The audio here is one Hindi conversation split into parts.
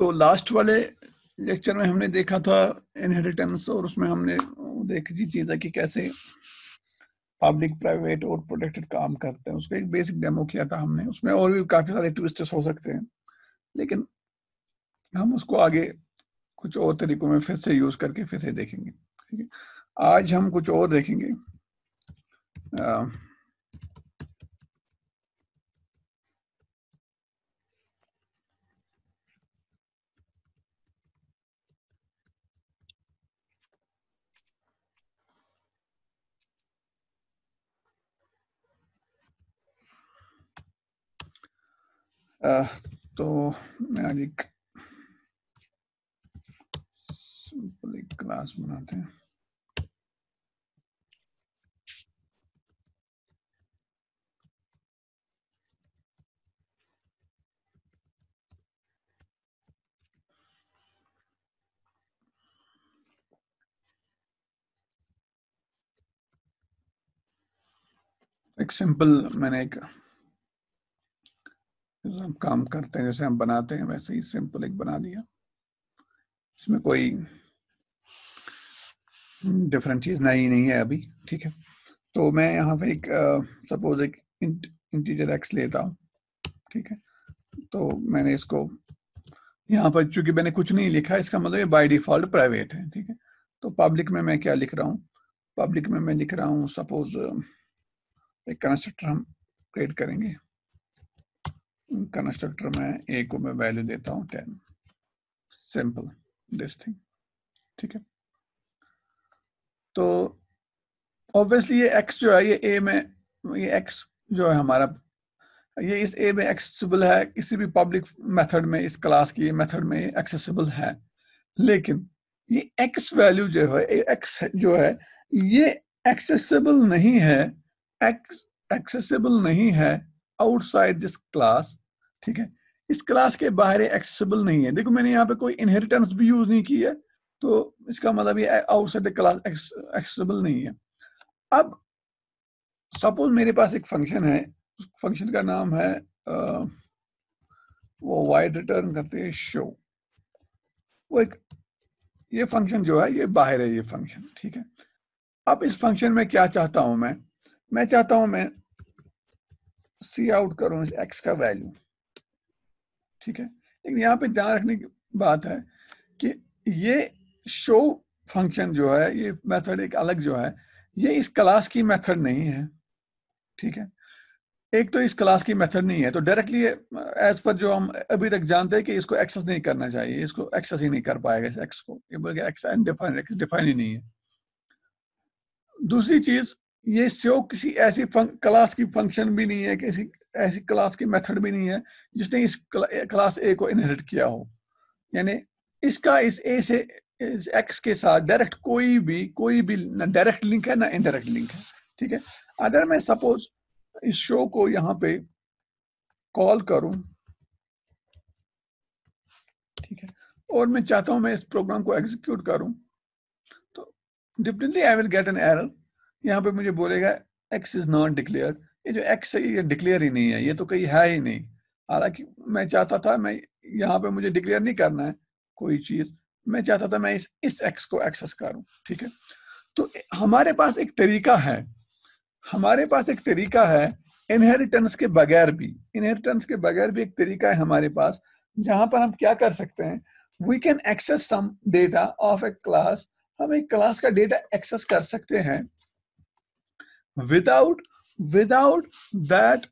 तो लास्ट वाले लेक्चर में हमने देखा था इनहेरिटेंस और उसमें हमने देखी थी चीज़ है कि कैसे पब्लिक प्राइवेट और प्रोटेक्टेड काम करते हैं उसका एक बेसिक डेमो किया था हमने उसमें और भी काफ़ी सारे ट्विस्टर्स हो सकते हैं लेकिन हम उसको आगे कुछ और तरीकों में फिर से यूज़ करके फिर से देखेंगे ठीक है आज हम कुछ और देखेंगे आ, तो आज एक सिंपल एक क्लास बनाते हैं एक सिंपल मैंने एक हम काम करते हैं जैसे हम बनाते हैं वैसे ही सिंपल एक बना दिया इसमें कोई डिफरेंट चीज़ नई नहीं है अभी ठीक है तो मैं यहाँ पे एक सपोज uh, एक इंटीजर एक्स लेता हूँ ठीक है तो मैंने इसको यहाँ पर चूंकि मैंने कुछ नहीं लिखा इसका मतलब ये बाय डिफॉल्ट प्राइवेट है ठीक है तो पब्लिक में मैं क्या लिख रहा हूँ पब्लिक में मैं लिख रहा हूँ सपोज एक कंस्ट्रक्टर हम क्रिएट करेंगे कंस्ट्रक्टर में ए को मैं वैल्यू देता हूँ टेन सिंपल दिस थिंग ठीक है तो ऑब्वियसली ये एक्स जो है ये ए में ये एक्स जो है हमारा ये इस ए में एक्सेसिबल है किसी भी पब्लिक मेथड में इस क्लास की मेथड में एक्सेसिबल है लेकिन ये एक्स वैल्यू जो है एक्स जो है ये एक्सेसिबल नहीं है एक्स एक्सेसिबल नहीं है आउटसाइड दिस क्लास ठीक है इस क्लास के बाहर एक्सेबल नहीं है देखो मैंने यहाँ पे कोई इनहेरिटेंस भी यूज नहीं की है तो इसका मतलब ये आउटसाइड द क्लास एक्सेबल नहीं है अब सपोज मेरे पास एक फंक्शन है उस फंक्शन का नाम है आ, वो वाइड रिटर्न करते हैं शो वो एक ये फंक्शन जो है ये बाहर है ये फंक्शन ठीक है अब इस फंक्शन में क्या चाहता हूं मैं मैं चाहता हूं मैं सी आउट करो एक्स का वैल्यू ठीक है लेकिन यहाँ पे ध्यान रखने की बात है कि ये शो फंक्शन जो है ये मेथड एक अलग जो है ये इस क्लास की मेथड नहीं है ठीक है एक तो इस क्लास की मेथड नहीं है तो डायरेक्टली एज पर जो हम अभी तक जानते हैं कि इसको एक्सेस नहीं करना चाहिए इसको एक्सेस ही नहीं कर पाएगा इस एक्स को ये बोल गया एक्स एंड डिफाइन डिफाइन ही नहीं है दूसरी चीज ये शो किसी ऐसी क्लास की फंक्शन भी नहीं है किसी ऐसी क्लास की मेथड भी नहीं है जिसने इस क्लास ए को इनहेरिट किया हो यानी इसका इस ए से इस एक्स के साथ डायरेक्ट कोई भी कोई भी ना डायरेक्ट लिंक है ना इनडायरेक्ट लिंक है ठीक है अगर मैं सपोज इस शो को यहां पे कॉल करूं ठीक है और मैं चाहता हूं मैं इस प्रोग्राम को एग्जीक्यूट करूं तो definitely I will get an error यहाँ पे मुझे बोलेगा एक्स इज नॉट डिक्लेयर ये जो एक्स है ये डिक्लेयर ही नहीं है ये तो कहीं है ही नहीं हालांकि मैं चाहता था मैं यहाँ पे मुझे डिक्लेयर नहीं करना है कोई चीज मैं चाहता था मैं इस इस एक्स को एक्सेस करूँ ठीक है तो हमारे पास एक तरीका है हमारे पास एक तरीका है इनहेरिटेंस के बगैर भी इनहेरिटेंस के बगैर भी एक तरीका है हमारे पास जहां पर हम क्या कर सकते हैं we can access some data of a class हम एक क्लास का डेटा एक्सेस कर सकते हैं without without that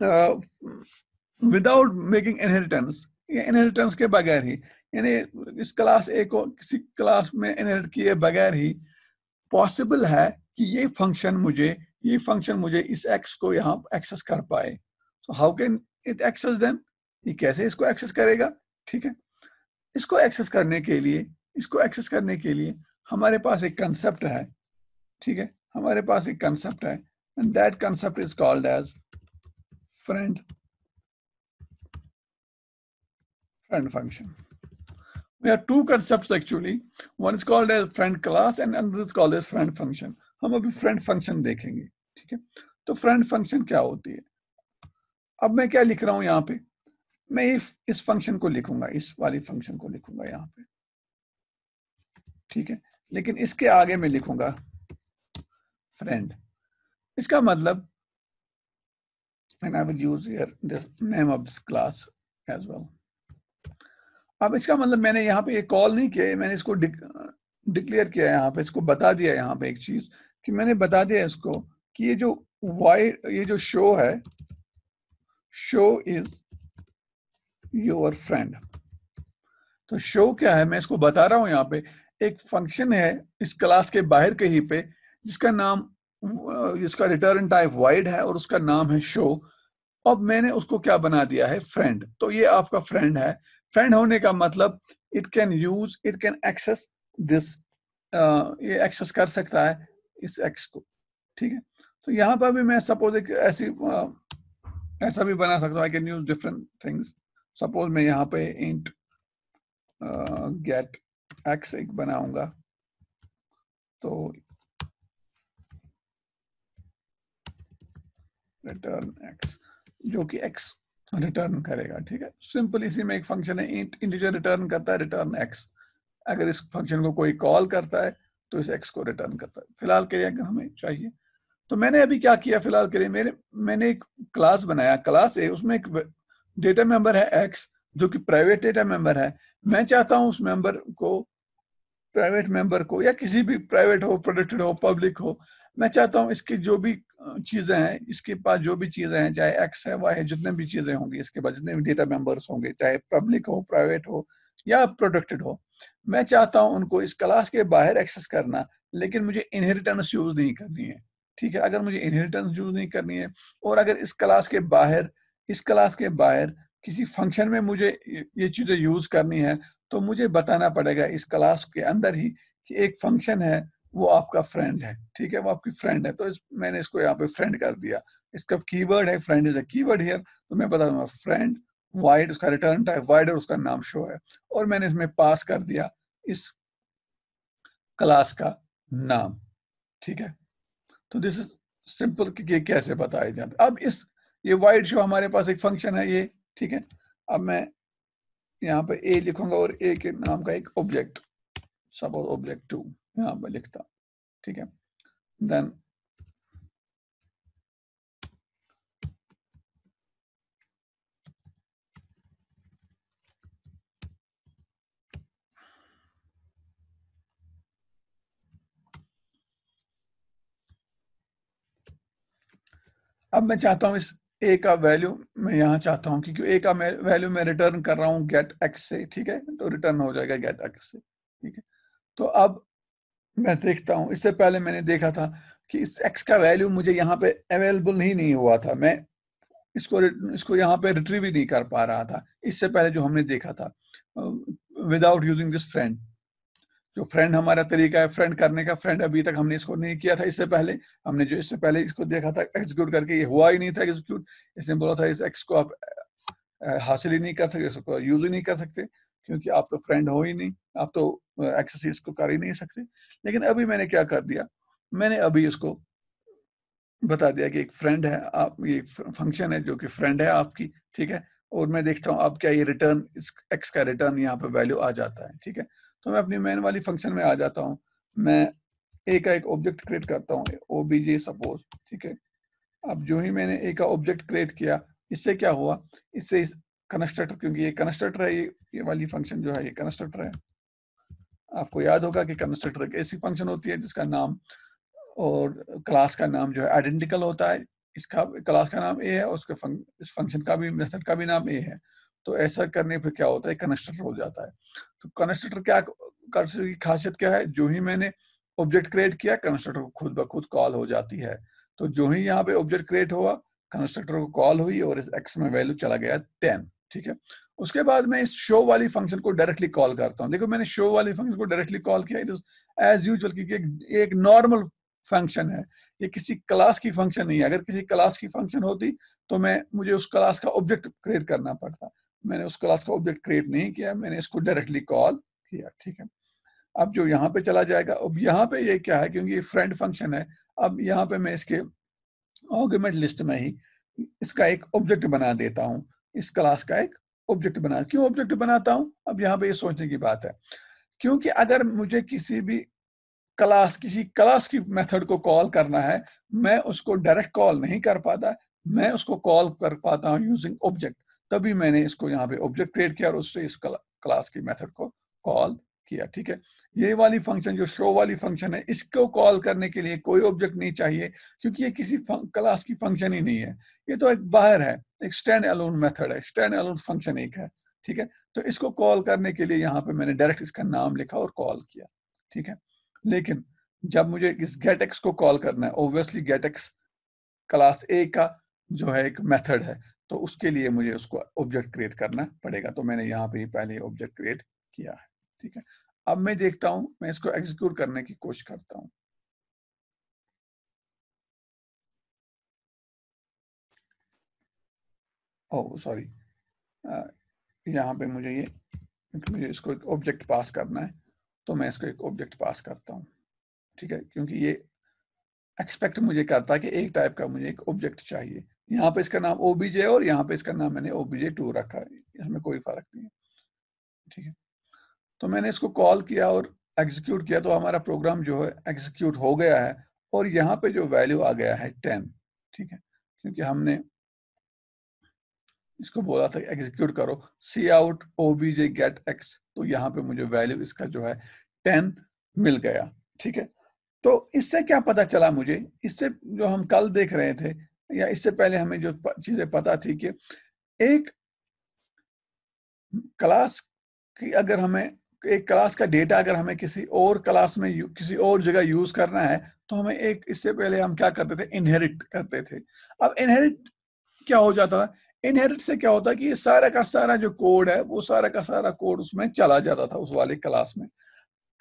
uh, without making inheritance inheritance के बगैर ही यानी इस क्लास ए को किसी क्लास में इनहेरिट किए बगैर ही पॉसिबल है कि ये फंक्शन मुझे ये फंक्शन मुझे इस एक्स को यहाँ एक्सेस कर पाए so how can it access then ये कैसे इसको एक्सेस करेगा ठीक है इसको एक्सेस करने के लिए इसको एक्सेस करने के लिए हमारे पास एक कंसेप्ट है ठीक है हमारे पास एक कंसेप्ट है and that concept is called as friend friend function we are two concept actually one is called as friend class and is called as friend function हम अभी फ्रेंड फंक्शन देखेंगे ठीक है तो फ्रेंड फंक्शन क्या होती है अब मैं क्या लिख रहा हूं यहाँ पे मैं इस फंक्शन को लिखूंगा इस वाली फंक्शन को लिखूंगा यहाँ पे ठीक है लेकिन इसके आगे मैं लिखूंगा friend. इसका मतलब and I will use here this name of this class as well. अब इसका मतलब मैंने यहाँ पे ये call नहीं किया मैंने इसको डिक्लेयर किया यहाँ पे इसको बता दिया यहाँ पे एक चीज कि मैंने बता दिया इसको कि ये जो वाई ये जो शो है शो इज योर फ्रेंड तो शो क्या है मैं इसको बता रहा हूं यहाँ पे एक फंक्शन है इस क्लास के बाहर कहीं पे जिसका नाम जिसका रिटर्न टाइप वाइड है और उसका नाम है शो अब मैंने उसको क्या बना दिया है फ्रेंड तो ये आपका फ्रेंड है फ्रेंड होने का मतलब it can use it can access this ये एक्सेस कर सकता है इस एक्स को ठीक है तो यहाँ पर भी मैं सपोज एक ऐसी आ, ऐसा भी बना सकता हूँ I can use different things suppose मैं यहाँ पे इंट गेट एक्स एक बनाऊंगा तो रिटर्न एक्स जो कि एक्स रिटर्न करेगा ठीक है सिंपल इसी में एक फंक्शन है इंटीजर रिटर्न करता है रिटर्न एक्स अगर इस फंक्शन को कोई कॉल करता है तो इस एक्स को रिटर्न करता है फिलहाल के लिए अगर हमें चाहिए तो मैंने अभी क्या किया फिलहाल के लिए मेरे मैंने एक क्लास बनाया क्लास ए उसमें एक डेटा मेंबर है एक्स जो कि प्राइवेट डेटा मेंबर है मैं चाहता हूं उस मेंबर को प्राइवेट मेंबर को या किसी भी प्राइवेट हो प्रोडक्टेड हो पब्लिक हो मैं चाहता हूँ इसकी जो भी चीज़ें हैं इसके पास जो भी चीज़ें हैं चाहे एक्स है वाई है जितने भी चीज़ें होंगी इसके पास जितने भी डेटा मेंबर्स होंगे चाहे पब्लिक हो प्राइवेट हो या प्रोटेक्टेड हो मैं चाहता हूँ उनको इस क्लास के बाहर एक्सेस करना लेकिन मुझे इनहेरिटेंस यूज़ नहीं करनी है ठीक है अगर मुझे इनहेरिटेंस यूज़ नहीं करनी है और अगर इस क्लास के बाहर इस क्लास के बाहर किसी फंक्शन में मुझे ये चीज़ें यूज़ करनी है तो मुझे बताना पड़ेगा इस क्लास के अंदर ही कि एक फंक्शन है वो आपका फ्रेंड है ठीक है वो आपकी फ्रेंड है तो इस, मैंने इसको यहाँ पे फ्रेंड कर दिया इसका कीवर्ड है friend is a keyword here तो मैं बता दूंगा फ्रेंड वाइड उसका रिटर्न टाइप वाइड और उसका नाम शो है और मैंने इसमें पास कर दिया इस क्लास का नाम ठीक है तो दिस इज सिंपल कि कैसे बताया जाए अब इस ये वाइड शो हमारे पास एक फंक्शन है ये ठीक है अब मैं यहाँ पे ए लिखूंगा और ए के नाम का एक ऑब्जेक्ट सपोज ऑब्जेक्ट टू यहां पर लिखता ठीक है देन अब मैं चाहता हूं इस ए का वैल्यू मैं यहां चाहता हूं क्योंकि ए का वैल्यू मैं रिटर्न कर रहा हूं गेट एक्स से ठीक है तो रिटर्न हो जाएगा गेट एक्स से ठीक है तो अब मैं देखता हूँ इससे पहले मैंने देखा था कि इस एक्स का वैल्यू मुझे यहाँ पे अवेलेबल ही नहीं हुआ था मैं इसको इसको यहाँ पे रिट्री भी नहीं कर पा रहा था इससे पहले जो हमने देखा था विदाउट यूजिंग दिस फ्रेंड जो फ्रेंड हमारा तरीका है फ्रेंड करने का फ्रेंड अभी तक हमने इसको नहीं किया था इससे पहले हमने जो इससे पहले इसको देखा था एग्जीक्यूट करके ये हुआ ही नहीं था एग्जीक्यूट इसने बोला था इस एक्स को आप हासिल ही नहीं कर सकते इसको यूज ही नहीं कर सकते क्योंकि आप तो फ्रेंड हो ही नहीं आप तो एक्सरसाइज को कर ही नहीं सकते लेकिन अभी मैंने क्या कर दिया मैंने अभी इसको बता दिया कि एक फ्रेंड है आप ये फंक्शन है जो कि फ्रेंड है आपकी ठीक है और मैं देखता हूँ आप क्या ये रिटर्न एक्स का रिटर्न यहाँ पे वैल्यू आ जाता है ठीक है तो मैं अपनी मेन वाली फंक्शन में आ जाता हूँ मैं ए का एक ऑब्जेक्ट क्रिएट करता हूँ ओ बी जे सपोज ठीक है अब जो ही मैंने ए का ऑब्जेक्ट क्रिएट किया इससे क्या हुआ इससे कनस्ट्रक्टर क्योंकि ये कनस्ट्रक्टर है ये ये वाली फंक्शन जो है ये कनस्ट्रक्टर है आपको याद होगा कि कंस्ट्रक्टर एक ऐसी फंक्शन होती है जिसका नाम और क्लास का नाम जो है आइडेंटिकल होता है इसका क्लास का नाम ए है और उसके फंक, इस फंक्शन का भी मेथड का भी नाम ए है तो ऐसा करने पर क्या होता है कंस्ट्रक्टर हो जाता है तो कंस्ट्रक्टर क्या की खासियत क्या है जो ही मैंने ऑब्जेक्ट क्रिएट किया कंस्ट्रक्टर को खुद ब खुद कॉल हो जाती है तो जो ही यहाँ पे ऑब्जेक्ट क्रिएट हुआ कंस्ट्रक्टर को कॉल हुई और इस एक्स में वैल्यू चला गया टेन ठीक है उसके बाद मैं इस शो वाली फंक्शन को डायरेक्टली कॉल करता हूँ देखो मैंने शो वाली फंक्शन को डायरेक्टली कॉल किया इट इज एज यूजल क्योंकि एक नॉर्मल फंक्शन है ये किसी क्लास की फंक्शन नहीं है अगर किसी क्लास की फंक्शन होती तो मैं मुझे उस क्लास का ऑब्जेक्ट क्रिएट करना पड़ता मैंने उस क्लास का ऑब्जेक्ट क्रिएट नहीं किया मैंने इसको डायरेक्टली कॉल किया ठीक है अब जो यहाँ पे चला जाएगा अब यहाँ पे ये क्या है क्योंकि ये फ्रेंड फंक्शन है अब यहाँ पे मैं इसके ऑर्गूमेंट लिस्ट में ही इसका एक ऑब्जेक्ट बना देता हूँ इस क्लास का एक ऑब्जेक्ट बना क्यों ऑब्जेक्ट बनाता हूँ अब यहाँ पे ये यह सोचने की बात है क्योंकि अगर मुझे किसी भी क्लास किसी क्लास की मेथड को कॉल करना है मैं उसको डायरेक्ट कॉल नहीं कर पाता मैं उसको कॉल कर पाता हूँ यूजिंग ऑब्जेक्ट तभी मैंने इसको यहाँ पे ऑब्जेक्ट क्रिएट किया और उससे इस क्लास की मेथड को कॉल किया ठीक है ये वाली फंक्शन जो शो वाली फंक्शन है इसको कॉल करने के लिए कोई ऑब्जेक्ट नहीं चाहिए क्योंकि ये किसी क्लास की फंक्शन ही नहीं है ये तो एक बाहर है एक स्टैंड अलोन मेथड है स्टैंड अलोन फंक्शन एक है ठीक है तो इसको कॉल करने के लिए यहाँ पे मैंने डायरेक्ट इसका नाम लिखा और कॉल किया ठीक है लेकिन जब मुझे इस गेट एक्स को कॉल करना है obviously get X class A का जो है एक मेथड है तो उसके लिए मुझे उसको ऑब्जेक्ट क्रिएट करना पड़ेगा तो मैंने यहाँ पे पहले ऑब्जेक्ट क्रिएट किया है ठीक है अब मैं देखता हूं मैं इसको एग्जीक्यूट करने की कोशिश करता हूं ओह सॉरी यहां पे मुझे ये मुझे इसको एक ऑब्जेक्ट पास करना है तो मैं इसको एक ऑब्जेक्ट पास करता हूँ ठीक है क्योंकि ये एक्सपेक्ट मुझे करता है कि एक टाइप का मुझे एक ऑब्जेक्ट चाहिए यहाँ पे इसका नाम ओबीजे और यहाँ पे इसका नाम मैंने ओबीजे टू रखा है इसमें कोई फर्क नहीं है ठीक है तो मैंने इसको कॉल किया और एग्जीक्यूट किया तो हमारा प्रोग्राम जो है एग्जीक्यूट हो गया है और यहाँ पे जो वैल्यू आ गया है टेन ठीक है क्योंकि हमने इसको बोला था एग्जीक्यूट करो cout O B J get X तो यहाँ पे मुझे वैल्यू इसका जो है टेन मिल गया ठीक है तो इससे क्या पता चला मुझे इससे जो हम कल देख रहे थे या इससे पहले हमें जो चीजें पता थी कि एक क्लास की अगर हमें एक क्लास का डेटा अगर हमें किसी और क्लास में किसी और जगह यूज करना है तो हमें एक इससे पहले हम क्या करते थे इनहेरिट करते थे अब इनहेरिट क्या हो जाता है इनहेरिट से क्या होता है कि ये सारा का सारा जो कोड है वो सारा का सारा कोड उसमें चला जाता था उस वाले क्लास में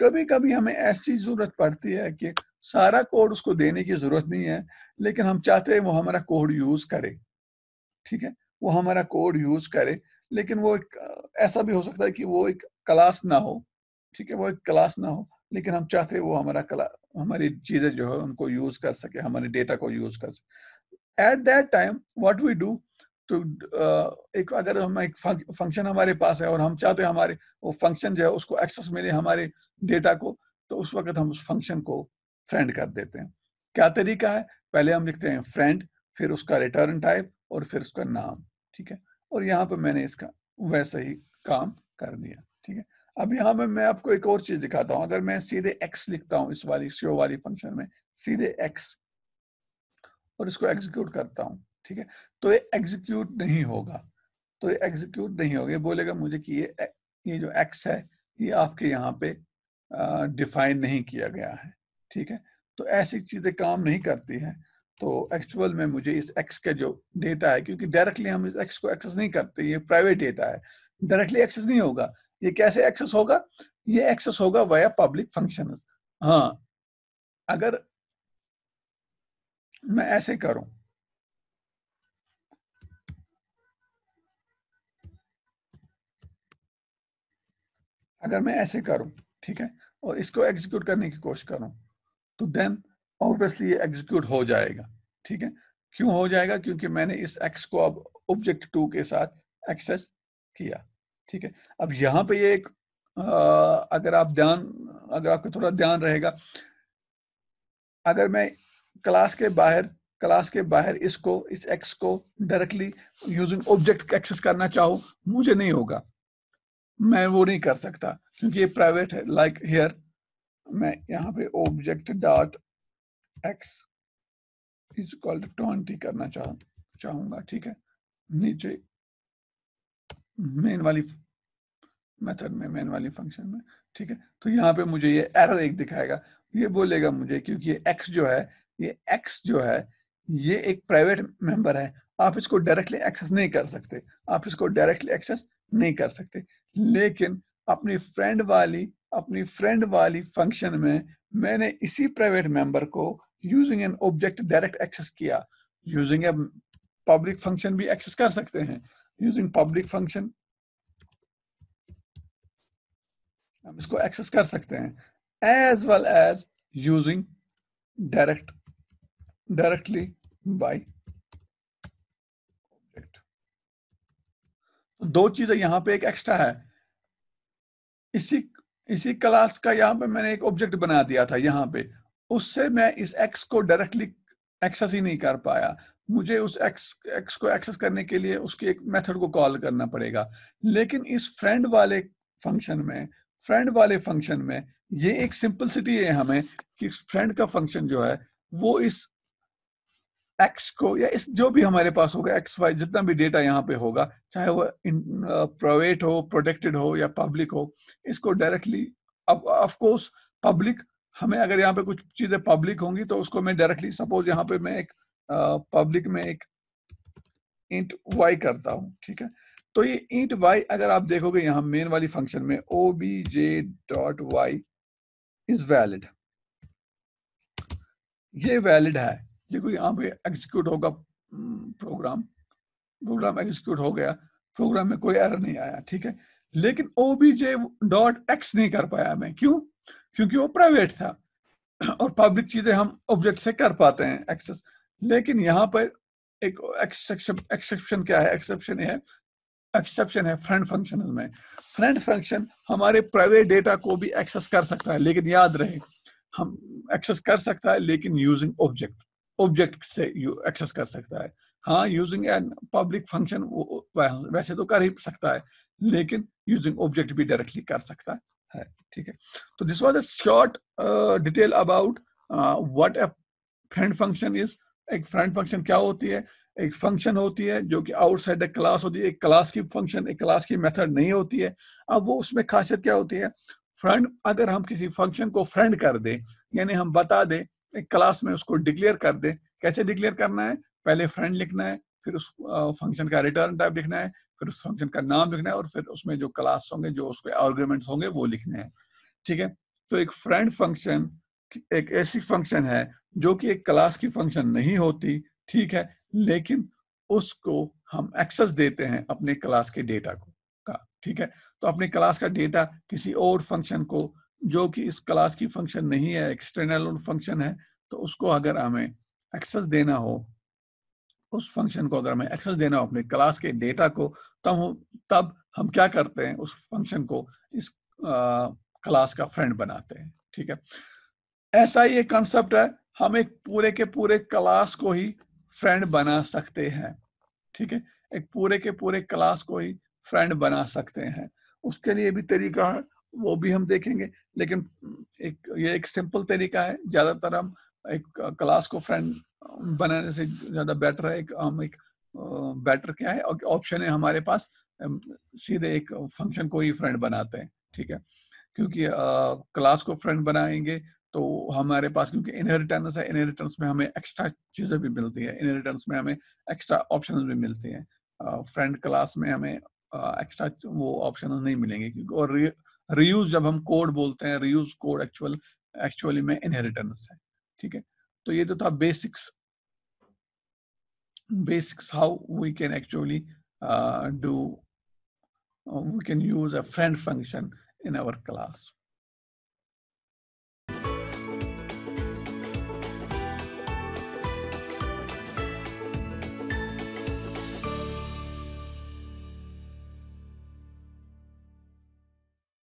कभी कभी हमें ऐसी जरूरत पड़ती है कि सारा कोड उसको देने की जरूरत नहीं है लेकिन हम चाहते हैं वो हमारा कोड यूज करे ठीक है वो हमारा कोड यूज करे लेकिन वो एक ऐसा भी हो सकता है कि वो एक क्लास ना हो ठीक है वो एक क्लास ना हो लेकिन हम चाहते हैं वो हमारा क्लास हमारी चीजें जो है उनको यूज कर सके हमारे डेटा को यूज कर सके at that time what we do तो एक अगर हम एक फंक्शन हमारे पास है और हम चाहते हैं हमारे वो फंक्शन जो है उसको एक्सेस मिले हमारे डेटा को तो उस वक्त हम उस फंक्शन को फ्रेंड कर देते हैं क्या तरीका है पहले हम लिखते हैं फ्रेंड फिर उसका रिटर्न टाइप और फिर उसका नाम ठीक है और यहाँ पर मैंने इसका वैसे ही काम कर दिया ठीक है अब यहाँ में मैं आपको एक और चीज दिखाता हूं अगर मैं सीधे एक्स लिखता हूं इस वाली शो वाली फंक्शन में सीधे एक्स और इसको एग्जीक्यूट करता हूं ठीक है तो ये एग्जीक्यूट नहीं होगा तो ये एग्जीक्यूट नहीं होगा ये बोलेगा मुझे कि ये ये जो एक्स है ये आपके यहाँ पे डिफाइन नहीं किया गया है ठीक है तो ऐसी चीजें काम नहीं करती है तो एक्चुअल में मुझे इस एक्स का जो डेटा है क्योंकि डायरेक्टली हम इस एक्स को एक्सेस नहीं करते ये प्राइवेट डेटा है डायरेक्टली एक्सेस नहीं होगा ये कैसे एक्सेस होगा ये एक्सेस होगा वाया पब्लिक फंक्शन हाँ अगर मैं ऐसे करूं अगर मैं ऐसे करूं ठीक है और इसको एग्जीक्यूट करने की कोशिश करूं तो देन ऑब्वियसली ये एग्जीक्यूट हो जाएगा ठीक है क्यों हो जाएगा क्योंकि मैंने इस एक्स को अब ऑब्जेक्ट टू के साथ एक्सेस किया ठीक है अब यहाँ पे एक एक अगर आप ध्यान अगर आपका थोड़ा ध्यान रहेगा अगर मैं क्लास के बाहर क्लास के बाहर इसको इस एक्स को डायरेक्टली यूजिंग ऑब्जेक्ट एक्सेस करना चाहूँ मुझे नहीं होगा मैं वो नहीं कर सकता क्योंकि ये प्राइवेट है लाइक like हेयर मैं यहाँ पे object dot X is called twenty करना चाह चाहूंगा ठीक है नीचे मेन वाली मेथड में मेन वाली फंक्शन में ठीक है तो यहाँ पे मुझे ये एरर एक दिखाएगा ये बोलेगा मुझे क्योंकि ये एक्स जो है ये एक्स जो है ये एक प्राइवेट मेंबर है आप इसको डायरेक्टली एक्सेस नहीं कर सकते आप इसको डायरेक्टली एक्सेस नहीं कर सकते लेकिन अपनी फ्रेंड वाली अपनी फ्रेंड वाली फंक्शन में मैंने इसी प्राइवेट मेंबर को using an object direct access किया यूजिंग ए पब्लिक फंक्शन भी एक्सेस कर सकते हैं using public function हम इसको एक्सेस कर सकते हैं as well as using direct directly by object दो चीजें यहां पे एक एक्स्ट्रा है इसी इसी क्लास का यहां पे मैंने एक ऑब्जेक्ट बना दिया था यहां पे उससे मैं इस एक्स को डायरेक्टली एक्सेस ही नहीं कर पाया मुझे उस एक्स एक्स को एक्सेस करने के लिए उसके एक मेथड को कॉल करना पड़ेगा लेकिन इस फ्रेंड वाले फंक्शन में फ्रेंड वाले फंक्शन में ये एक सिंपलसिटी है हमें कि फ्रेंड का फंक्शन जो है वो इस एक्स को या इस जो भी हमारे पास होगा एक्स वाई जितना भी डेटा यहाँ पे होगा चाहे वो प्राइवेट uh, हो प्रोटेक्टेड हो या पब्लिक हो इसको डायरेक्टली अब ऑफ कोर्स पब्लिक हमें अगर यहाँ पे कुछ चीजें पब्लिक होंगी तो उसको मैं डायरेक्टली सपोज यहाँ पे मैं एक पब्लिक में एक इंट वाई करता हूं ठीक है तो ये इंट वाई अगर आप देखोगे यहाँ मेन वाली फंक्शन में O B J dot Y is valid ये वैलिड है देखो यहाँ पे एग्जीक्यूट होगा प्रोग्राम प्रोग्राम एग्जीक्यूट हो गया प्रोग्राम में कोई एरर नहीं आया ठीक है लेकिन O B J dot X नहीं कर पाया मैं क्यों क्योंकि वो प्राइवेट था और पब्लिक चीजें हम ऑब्जेक्ट से कर पाते हैं एक्सेस लेकिन यहाँ पर एक एक्सेप्शन क्या है एक्सेप्शन है एक्सेप्शन है फ्रेंड फंक्शन में फ्रेंड फंक्शन हमारे प्राइवेट डेटा को भी एक्सेस कर सकता है लेकिन याद रहे हम एक्सेस कर सकता है लेकिन यूजिंग ऑब्जेक्ट ऑब्जेक्ट से यू एक्सेस कर सकता है हाँ यूजिंग एन पब्लिक फंक्शन वैसे तो कर ही सकता है लेकिन यूजिंग ऑब्जेक्ट भी डायरेक्टली कर सकता है ठीक है तो this was a short detail about what a friend function is एक फ्रेंड फंक्शन क्या होती है एक फंक्शन होती है जो कि आउटसाइड द क्लास होती है एक क्लास की फंक्शन एक क्लास की मेथड नहीं होती है अब वो उसमें खासियत क्या होती है फ्रंट अगर हम किसी फंक्शन को फ्रेंड कर दें यानी हम बता दें एक क्लास में उसको डिक्लेयर कर दें कैसे डिक्लेयर करना है पहले फ्रेंड लिखना है फिर उस फंक्शन का रिटर्न टाइप लिखना है फिर उस फंक्शन का नाम लिखना है और फिर उसमें जो क्लास होंगे जो उसके आर्ग्यूमेंट्स होंगे वो लिखने हैं ठीक है तो एक फ्रेंड फंक्शन एक ऐसी फंक्शन है जो कि एक क्लास की फंक्शन नहीं होती ठीक है लेकिन उसको हम एक्सेस देते हैं अपने क्लास के डेटा को का ठीक है तो अपने क्लास का डेटा किसी और फंक्शन को जो कि इस क्लास की फंक्शन नहीं है एक्सटर्नल फंक्शन है तो उसको अगर हमें एक्सेस देना हो उस फंक्शन को अगर हमें एक्सेस देना हो अपने क्लास के डेटा को तब तब हम क्या करते हैं उस फंक्शन को इस क्लास का फ्रेंड बनाते हैं ठीक है ऐसा ही एक कंसेप्ट है हम एक पूरे के पूरे क्लास को ही फ्रेंड बना सकते हैं ठीक है एक पूरे के पूरे क्लास को ही फ्रेंड बना सकते हैं उसके लिए भी तरीका है वो भी हम देखेंगे लेकिन एक ये एक सिंपल तरीका है ज़्यादातर हम एक क्लास को फ्रेंड बनाने से ज़्यादा बेटर है एक हम एक बेटर क्या है ऑप्शन है हमारे पास सीधे एक फंक्शन को ही फ्रेंड बनाते हैं ठीक है क्योंकि क्लास को फ्रेंड बनाएंगे तो हमारे पास क्योंकि इनहेरिटेंस है इनहेरिटेंस में हमें एक्स्ट्रा चीज़ें भी मिलती है इनहेरिटेंस में हमें एक्स्ट्रा ऑप्शन भी मिलते हैं फ्रेंड क्लास में हमें एक्स्ट्रा वो ऑप्शन नहीं मिलेंगे क्योंकि और रियूज जब हम कोड बोलते हैं रियूज कोड एक्चुअल एक्चुअली में इनहेरिटेंस है ठीक है तो ये तो था basics basics how we can actually do we can use a friend function in function class